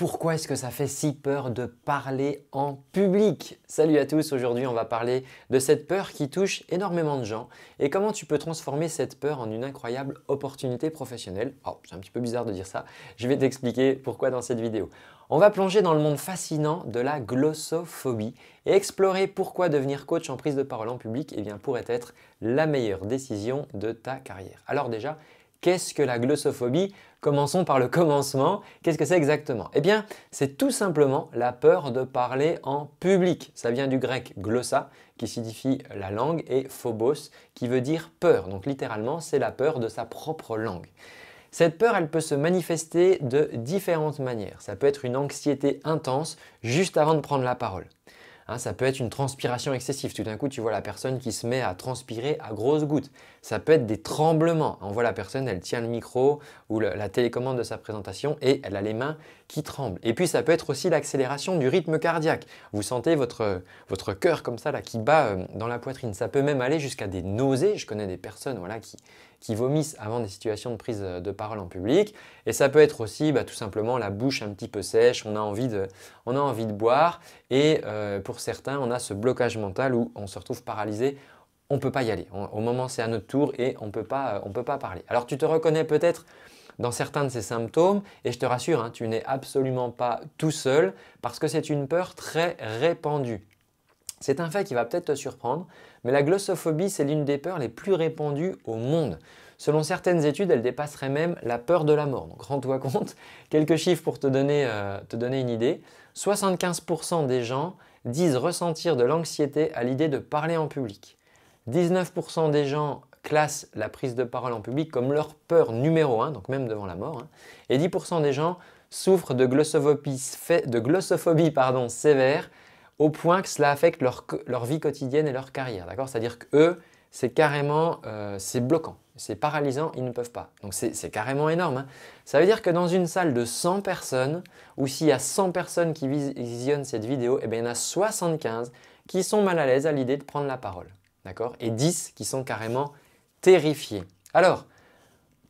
Pourquoi est-ce que ça fait si peur de parler en public Salut à tous, aujourd'hui on va parler de cette peur qui touche énormément de gens et comment tu peux transformer cette peur en une incroyable opportunité professionnelle. Oh, c'est un petit peu bizarre de dire ça, je vais t'expliquer pourquoi dans cette vidéo. On va plonger dans le monde fascinant de la glossophobie et explorer pourquoi devenir coach en prise de parole en public eh bien, pourrait être la meilleure décision de ta carrière. Alors déjà, Qu'est-ce que la glossophobie Commençons par le commencement. Qu'est-ce que c'est exactement Eh bien, c'est tout simplement la peur de parler en public. Ça vient du grec glossa, qui signifie la langue, et phobos, qui veut dire peur. Donc littéralement, c'est la peur de sa propre langue. Cette peur, elle peut se manifester de différentes manières. Ça peut être une anxiété intense juste avant de prendre la parole. Hein, ça peut être une transpiration excessive. Tout d'un coup, tu vois la personne qui se met à transpirer à grosses gouttes. Ça peut être des tremblements. On voit la personne, elle tient le micro ou la télécommande de sa présentation et elle a les mains qui tremblent. Et puis ça peut être aussi l'accélération du rythme cardiaque. Vous sentez votre, cœur comme ça qui bat euh, dans la poitrine. Ça peut même aller jusqu'à des nausées. Je connais des personnes qui, vomissent avant des situations de prise euh, de parole en public. Et ça peut être aussi bah, tout simplement la bouche un petit peu sèche, on a envie de, boire. Et euh, pour certains, on a ce blocage mental où on se retrouve paralysé on ne peut pas y aller. au moment, c'est à notre tour et on euh, ne peut pas parler. Alors, tu te reconnais peut-être dans certains de ces symptômes. Et je te rassure, hein, tu n'es absolument pas tout seul parce que c'est une peur très répandue. C'est un fait qui va peut-être te surprendre, mais la glossophobie, c'est l'une des peurs les plus répandues au monde. Selon certaines études, elle dépasserait même la peur de la mort. Donc rends-toi compte, quelques chiffres pour te donner, euh, te donner une idée. 75% des gens disent ressentir de l'anxiété à l'idée de parler en public. 19% des gens classent la prise de parole en public comme leur peur numéro 1, donc même devant la mort. Hein, et 10% des gens souffrent de glossophobie, de glossophobie sévère au point que cela affecte leur, vie quotidienne et leur carrière. C'est-à-dire qu'eux, c'est carrément, euh, c'est bloquant, c'est paralysant, ils ne peuvent pas. Donc c'est carrément énorme. Hein. Ça veut dire que dans une salle de 100 personnes, ou s'il y a 100 personnes qui visionnent cette vidéo, eh bien, il y en a 75 qui sont mal à l'aise à l'idée de prendre la parole. Et 10 qui sont carrément terrifiés. Alors,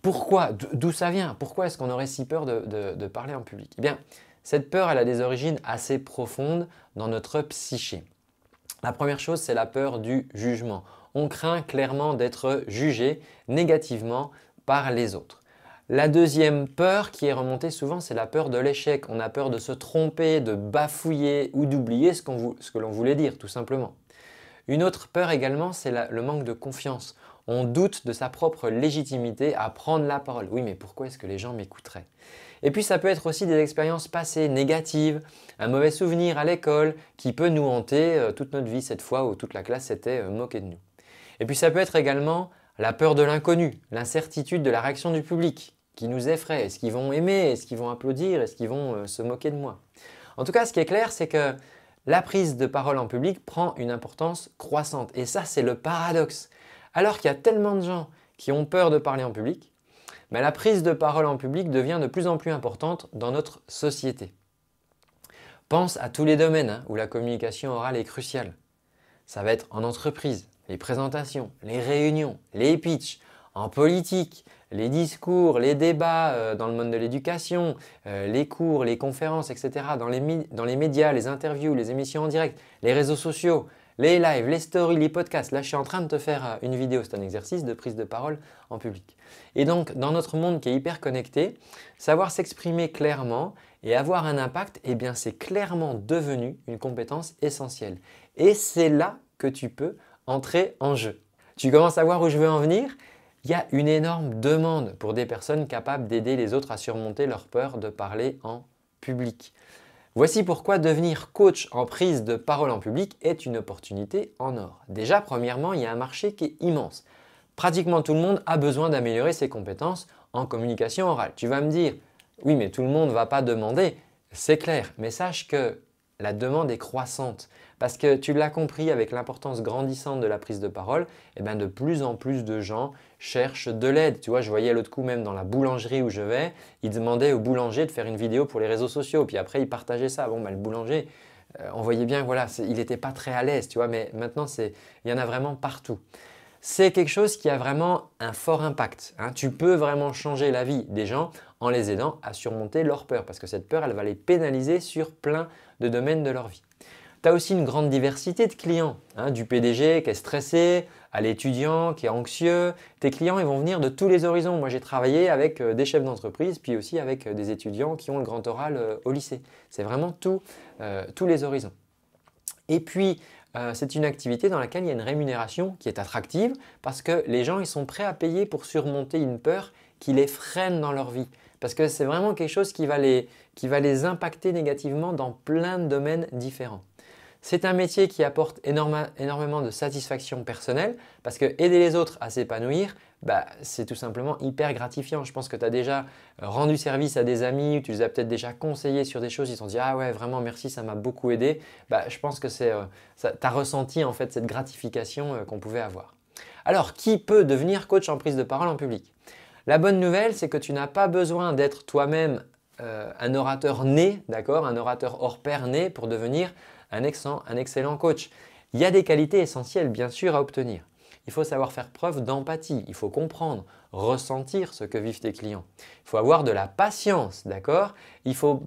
pourquoi D'où ça vient Pourquoi est-ce qu'on aurait si peur de, parler en public Eh bien, cette peur, elle a des origines assez profondes dans notre psyché. La première chose, c'est la peur du jugement. On craint clairement d'être jugé négativement par les autres. La deuxième peur qui est remontée souvent, c'est la peur de l'échec. On a peur de se tromper, de bafouiller ou d'oublier ce que l'on voulait dire, tout simplement. Une autre peur également, c'est le manque de confiance. On doute de sa propre légitimité à prendre la parole. Oui, mais pourquoi est-ce que les gens m'écouteraient Et puis ça peut être aussi des expériences passées négatives, un mauvais souvenir à l'école qui peut nous hanter euh, toute notre vie cette fois où toute la classe s'était euh, moquée de nous. Et puis ça peut être également la peur de l'inconnu, l'incertitude de la réaction du public qui nous effraie. Est-ce qu'ils vont aimer Est-ce qu'ils vont applaudir Est-ce qu'ils vont euh, se moquer de moi En tout cas, ce qui est clair, c'est que la prise de parole en public prend une importance croissante. Et ça, c'est le paradoxe. Alors qu'il y a tellement de gens qui ont peur de parler en public, mais ben, la prise de parole en public devient de plus en plus importante dans notre société. Pense à tous les domaines hein, où la communication orale est cruciale. Ça va être en entreprise, les présentations, les réunions, les pitchs, en politique, les discours, les débats euh, dans le monde de l'éducation, euh, les cours, les conférences, etc., dans les, dans les, médias, les interviews, les émissions en direct, les réseaux sociaux, les lives, les stories, les podcasts. Là, je suis en train de te faire euh, une vidéo, c'est un exercice de prise de parole en public. Et donc, dans notre monde qui est hyper connecté, savoir s'exprimer clairement et avoir un impact, eh bien, c'est clairement devenu une compétence essentielle. Et c'est là que tu peux entrer en jeu. Tu commences à voir où je veux en venir il y a une énorme demande pour des personnes capables d'aider les autres à surmonter leur peur de parler en public. Voici pourquoi devenir coach en prise de parole en public est une opportunité en or. Déjà, premièrement, il y a un marché qui est immense. Pratiquement tout le monde a besoin d'améliorer ses compétences en communication orale. Tu vas me dire, oui, mais tout le monde ne va pas demander. C'est clair, mais sache que la demande est croissante. Parce que tu l'as compris, avec l'importance grandissante de la prise de parole, eh ben, de plus en plus de gens cherchent de l'aide. Tu vois, je voyais l'autre coup même dans la boulangerie où je vais, ils demandaient au boulanger de faire une vidéo pour les réseaux sociaux. Puis après, ils partageaient ça. Bon, bah, le boulanger, euh, on voyait bien, voilà, il n'était pas très à l'aise, tu vois, mais maintenant, il y en a vraiment partout c'est quelque chose qui a vraiment un fort impact. Hein. Tu peux vraiment changer la vie des gens en les aidant à surmonter leur peur, parce que cette peur, elle va les pénaliser sur plein de domaines de leur vie. Tu as aussi une grande diversité de clients, hein, du PDG qui est stressé, à l'étudiant qui est anxieux. Tes clients, ils vont venir de tous les horizons. Moi, j'ai travaillé avec euh, des chefs d'entreprise, puis aussi avec euh, des étudiants qui ont le grand oral euh, au lycée. C'est vraiment tous les horizons. Et puis, c'est une activité dans laquelle il y a une rémunération qui est attractive parce que les gens ils sont prêts à payer pour surmonter une peur qui les freinent dans leur vie. Parce que c'est vraiment quelque chose qui va, les, impacter négativement dans plein de domaines différents. C'est un métier qui apporte énormément de satisfaction personnelle parce que aider les autres à s'épanouir, bah, c'est tout simplement hyper gratifiant. Je pense que tu as déjà euh, rendu service à des amis tu les as peut-être déjà conseillés sur des choses. Ils t'ont dit Ah ouais, vraiment merci, ça m'a beaucoup aidé. Bah, je pense que tu euh, as ressenti en fait cette gratification euh, qu'on pouvait avoir. Alors, qui peut devenir coach en prise de parole en public la bonne nouvelle, c'est que tu n'as pas besoin d'être toi-même euh, un orateur né, d'accord, un orateur hors pair né pour devenir un excellent, coach. Il y a des qualités essentielles, bien sûr, à obtenir. Il faut savoir faire preuve d'empathie, il faut comprendre, ressentir ce que vivent tes clients. Il faut avoir de la patience, d'accord Il faut,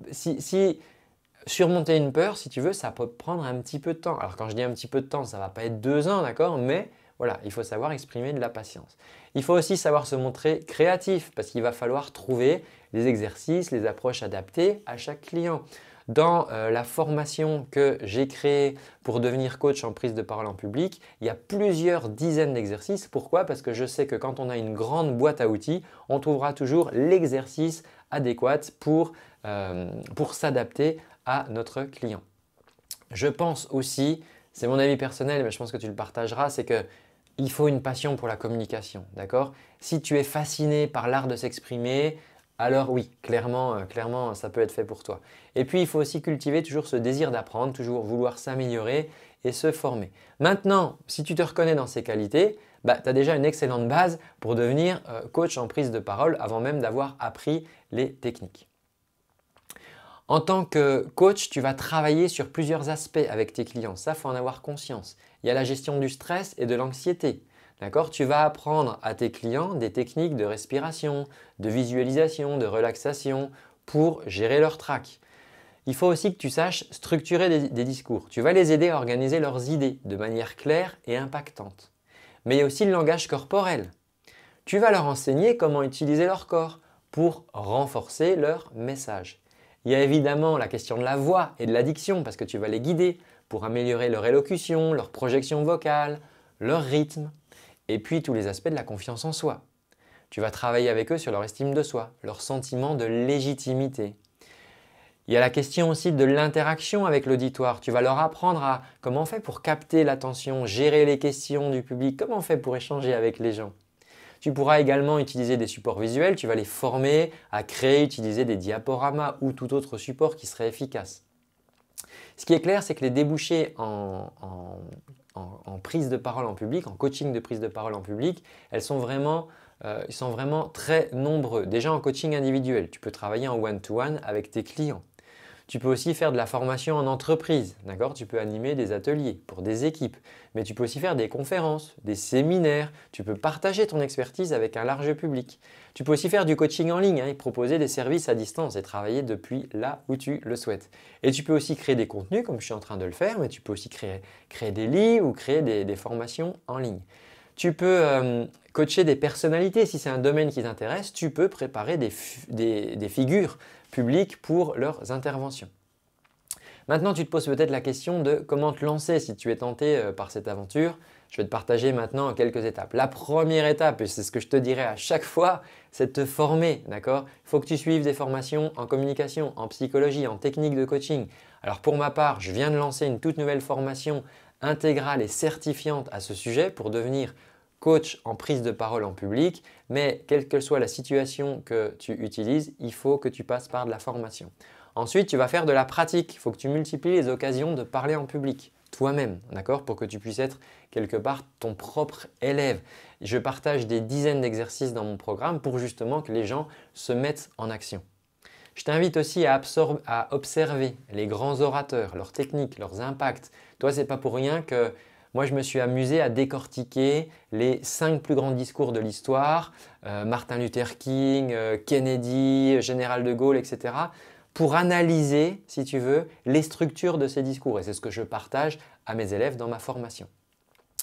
surmonter une peur, si tu veux, ça peut prendre un petit peu de temps. Alors quand je dis un petit peu de temps, ça ne va pas être deux ans, d'accord Mais voilà, il faut savoir exprimer de la patience. Il faut aussi savoir se montrer créatif parce qu'il va falloir trouver les exercices, les approches adaptées à chaque client. Dans euh, la formation que j'ai créée pour devenir coach en prise de parole en public, il y a plusieurs dizaines d'exercices. Pourquoi Parce que je sais que quand on a une grande boîte à outils, on trouvera toujours l'exercice adéquat pour, euh, pour s'adapter à notre client. Je pense aussi, c'est mon avis personnel, mais je pense que tu le partageras, c'est que il faut une passion pour la communication, d'accord Si tu es fasciné par l'art de s'exprimer, alors oui, clairement, euh, clairement, ça peut être fait pour toi. Et puis, il faut aussi cultiver toujours ce désir d'apprendre, toujours vouloir s'améliorer et se former. Maintenant, si tu te reconnais dans ces qualités, bah, tu as déjà une excellente base pour devenir euh, coach en prise de parole avant même d'avoir appris les techniques. En tant que coach, tu vas travailler sur plusieurs aspects avec tes clients. Ça, faut en avoir conscience. Il y a la gestion du stress et de l'anxiété. D'accord Tu vas apprendre à tes clients des techniques de respiration, de visualisation, de relaxation pour gérer leur trac. Il faut aussi que tu saches structurer des, des, discours. Tu vas les aider à organiser leurs idées de manière claire et impactante. Mais il y a aussi le langage corporel. Tu vas leur enseigner comment utiliser leur corps pour renforcer leur message. Il y a évidemment la question de la voix et de l'addiction parce que tu vas les guider pour améliorer leur élocution, leur projection vocale, leur rythme, et puis tous les aspects de la confiance en soi. Tu vas travailler avec eux sur leur estime de soi, leur sentiment de légitimité. Il y a la question aussi de l'interaction avec l'auditoire. Tu vas leur apprendre à comment faire fait pour capter l'attention, gérer les questions du public, comment on fait pour échanger avec les gens. Tu pourras également utiliser des supports visuels, tu vas les former à créer, utiliser des diaporamas ou tout autre support qui serait efficace. Ce qui est clair, c'est que les débouchés en, prise de parole en public, en coaching de prise de parole en public, elles sont vraiment, euh, ils sont vraiment très nombreux. Déjà en coaching individuel, tu peux travailler en one to -one avec tes clients. Tu peux aussi faire de la formation en entreprise, Tu peux animer des ateliers pour des équipes, mais tu peux aussi faire des conférences, des séminaires, tu peux partager ton expertise avec un large public. Tu peux aussi faire du coaching en ligne hein, et proposer des services à distance et travailler depuis là où tu le souhaites. Et tu peux aussi créer des contenus comme je suis en train de le faire, mais tu peux aussi créer, des lits ou créer des, formations en ligne. Tu peux euh, coacher des personnalités si c'est un domaine qui t'intéresse. Tu peux préparer des figures Public pour leurs interventions. Maintenant, tu te poses peut-être la question de comment te lancer si tu es tenté euh, par cette aventure. Je vais te partager maintenant quelques étapes. La première étape, et c'est ce que je te dirai à chaque fois, c'est de te former, d'accord Il faut que tu suives des formations en communication, en psychologie, en technique de coaching. Alors pour ma part, je viens de lancer une toute nouvelle formation intégrale et certifiante à ce sujet pour devenir coach en prise de parole en public, mais quelle que soit la situation que tu utilises, il faut que tu passes par de la formation. Ensuite, tu vas faire de la pratique. Il faut que tu multiplies les occasions de parler en public toi-même, d'accord Pour que tu puisses être quelque part ton propre élève. Je partage des dizaines d'exercices dans mon programme pour justement que les gens se mettent en action. Je t'invite aussi à, à, observer les grands orateurs, leurs techniques, leurs impacts. Toi, c'est pas pour rien que moi, je me suis amusé à décortiquer les cinq plus grands discours de l'histoire, euh, Martin Luther King, euh, Kennedy, Général de Gaulle, etc., pour analyser, si tu veux, les structures de ces discours. Et c'est ce que je partage à mes élèves dans ma formation.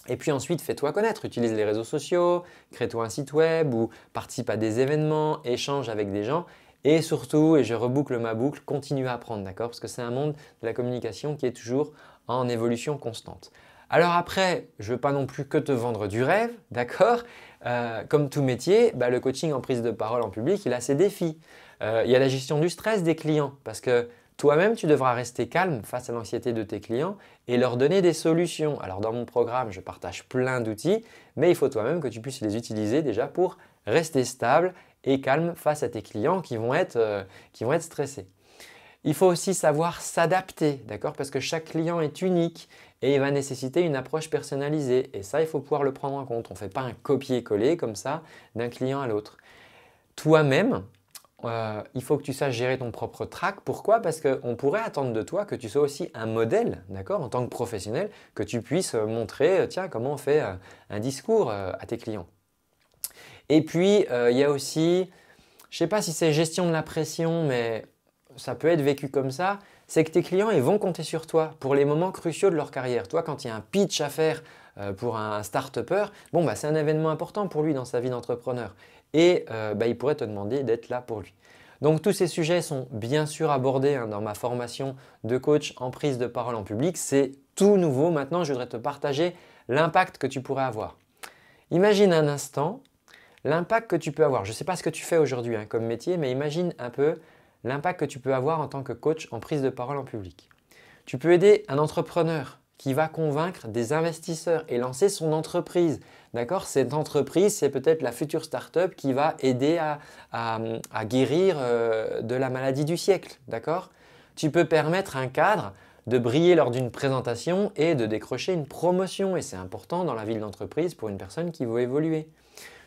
Et puis ensuite, fais-toi connaître, utilise les réseaux sociaux, crée-toi un site web ou participe à des événements, échange avec des gens. Et surtout, et je reboucle ma boucle, continue à apprendre, d'accord Parce que c'est un monde de la communication qui est toujours en évolution constante. Alors après, je ne veux pas non plus que te vendre du rêve, d'accord euh, Comme tout métier, bah, le coaching en prise de parole en public, il a ses défis. Euh, il y a la gestion du stress des clients, parce que toi-même, tu devras rester calme face à l'anxiété de tes clients et leur donner des solutions. Alors dans mon programme, je partage plein d'outils, mais il faut toi-même que tu puisses les utiliser déjà pour rester stable et calme face à tes clients qui vont être euh, stressés. Il faut aussi savoir s'adapter, d'accord Parce que chaque client est unique et il va nécessiter une approche personnalisée. Et ça, il faut pouvoir le prendre en compte. On ne fait pas un copier-coller comme ça d'un client à l'autre. Toi-même, euh, il faut que tu saches gérer ton propre track. Pourquoi Parce qu'on pourrait attendre de toi que tu sois aussi un modèle, d'accord En tant que professionnel, que tu puisses montrer, euh, tiens, comment on fait euh, un discours à tes clients. Et puis, il y a aussi, je ne sais pas si c'est gestion de la pression, mais ça peut être vécu comme ça, c'est que tes clients, ils vont compter sur toi pour les moments cruciaux de leur carrière. Toi, quand il y a un pitch à faire euh, pour un start-upper, bah, c'est un événement important pour lui dans sa vie d'entrepreneur. Et euh, bah, il pourrait te demander d'être là pour lui. Donc tous ces sujets sont bien sûr abordés hein, dans ma formation de coach en prise de parole en public. C'est tout nouveau. Maintenant, je voudrais te partager l'impact que tu pourrais avoir. Imagine un instant l'impact que tu peux avoir. Je ne sais pas ce que tu fais aujourd'hui hein, comme métier, mais imagine un peu l'impact que tu peux avoir en tant que coach en prise de parole en public. Tu peux aider un entrepreneur qui va convaincre des investisseurs et lancer son entreprise. D'accord Cette entreprise, c'est peut-être la future start-up qui va aider à, guérir euh, de la maladie du siècle. D'accord Tu peux permettre à un cadre de briller lors d'une présentation et de décrocher une promotion. Et c'est important dans la vie d'entreprise pour une personne qui veut évoluer.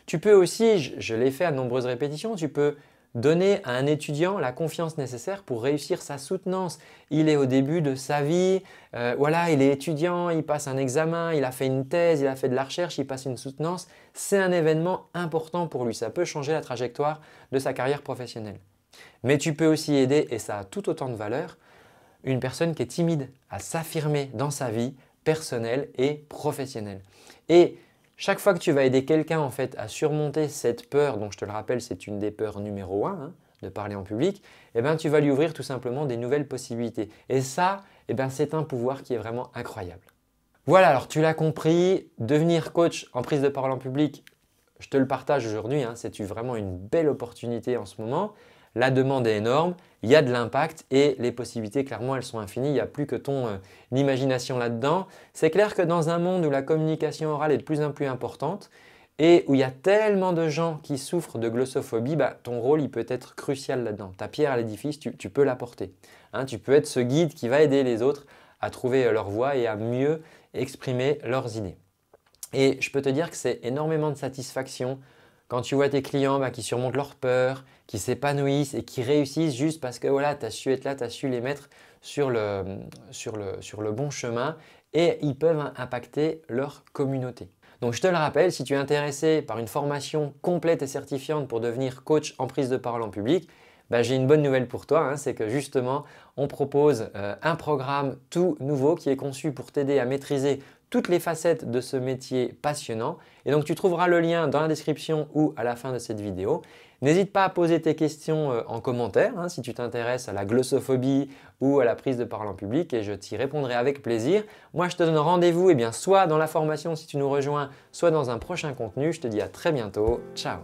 Tu peux aussi, je, l'ai fait à nombreuses répétitions, tu peux Donner à un étudiant la confiance nécessaire pour réussir sa soutenance. Il est au début de sa vie, euh, voilà, il est étudiant, il passe un examen, il a fait une thèse, il a fait de la recherche, il passe une soutenance. C'est un événement important pour lui, ça peut changer la trajectoire de sa carrière professionnelle. Mais tu peux aussi aider, et ça a tout autant de valeur, une personne qui est timide à s'affirmer dans sa vie personnelle et professionnelle. Et chaque fois que tu vas aider quelqu'un en fait à surmonter cette peur, dont je te le rappelle, c'est une des peurs numéro 1 hein, de parler en public, eh ben, tu vas lui ouvrir tout simplement des nouvelles possibilités. Et ça, eh ben, c'est un pouvoir qui est vraiment incroyable. Voilà, alors tu l'as compris, devenir coach en prise de parole en public, je te le partage aujourd'hui, hein, c'est vraiment une belle opportunité en ce moment la demande est énorme, il y a de l'impact et les possibilités, clairement, elles sont infinies. Il n'y a plus que ton euh, imagination là-dedans. C'est clair que dans un monde où la communication orale est de plus en plus importante et où il y a tellement de gens qui souffrent de glossophobie, bah, ton rôle, il peut être crucial là-dedans. Ta pierre à l'édifice, tu, peux l'apporter. Hein. tu peux être ce guide qui va aider les autres à trouver euh, leur voie et à mieux exprimer leurs idées. Et je peux te dire que c'est énormément de satisfaction quand tu vois tes clients bah, qui surmontent leurs peurs, qui s'épanouissent et qui réussissent juste parce que voilà, tu as su être là, tu as su les mettre sur le, bon chemin et ils peuvent impacter leur communauté. Donc je te le rappelle, si tu es intéressé par une formation complète et certifiante pour devenir coach en prise de parole en public, bah, j'ai une bonne nouvelle pour toi, hein, c'est que justement, on propose euh, un programme tout nouveau qui est conçu pour t'aider à maîtriser toutes les facettes de ce métier passionnant. Et donc tu trouveras le lien dans la description ou à la fin de cette vidéo. N'hésite pas à poser tes questions euh, en commentaire hein, si tu t'intéresses à la glossophobie ou à la prise de parole en public et je t'y répondrai avec plaisir. Moi, je te donne rendez-vous eh bien, soit dans la formation si tu nous rejoins, soit dans un prochain contenu. Je te dis à très bientôt. Ciao